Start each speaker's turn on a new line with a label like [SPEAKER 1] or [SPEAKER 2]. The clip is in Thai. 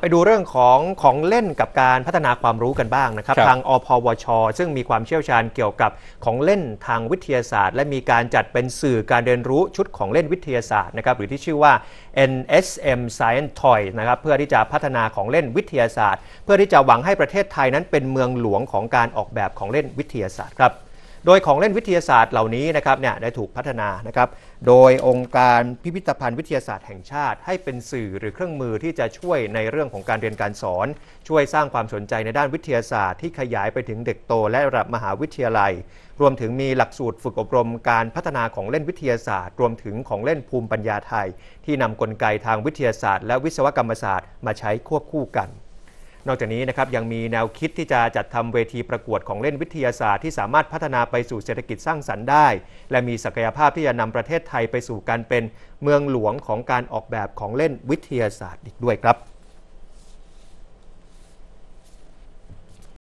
[SPEAKER 1] ไปดูเรื่องของของเล่นกับการพัฒนาความรู้กันบ้างนะครับ ทางอพวชซึ่งมีความเชี่ยวชาญเกี่ยวกับของเล่นทางวิทยาศาสตร์ และมีการจัดเป็นสื่อการเรียนรู้ชุดของเล่นวิทยาศาสตร์นะครับหรือที่ชื่อว่า NSM Science Toy นะครับเพื่อที่จะพัฒนาของเล่นวิทยาศาสตร์ เพื่อที่จะหวังให้ประเทศไทยนั้นเป็นเมืองหลวงของการออกแบบของเล่นวิทยาศาสตร์ครับโดยของเล่นวิทยาศาสตร์เหล่านี้นะครับเนี่ยได้ถูกพัฒนานะครับโดยองค์การพิพิธภัณฑ์วิทยาศาสตร์แห่งชาติให้เป็นสื่อหรือเครื่องมือที่จะช่วยในเรื่องของการเรียนการสอน ช่วยสร้างความสนใจในด้านวิทยาศาสตร์ ที่ขยายไปถึงเด็กโตและระดับมหาวิทยาลัย รวมถึงมีหลักสูตรฝึกอบรมการพัฒนาของเล่นวิทยาศาสตร์ รวมถึงของเล่นภูมิปัญญาไทย ที่นำกลไกทางวิทยาศาสตร์ และวิศวกรรมศาสตร์มาใช้ควบคู่กันนอกจากนี้นะครับยังมีแนวคิดที่จะจัดทำเวทีประกวดของเล่นวิทยาศาสตร์ที่สามารถพัฒนาไปสู่เศรษฐกิจสร้างสรรค์ได้ และมีศักยภาพที่จะนำประเทศไทยไปสู่การเป็นเมืองหลวงของการออกแบบของเล่นวิทยาศาสตร์อีกด้วยครับ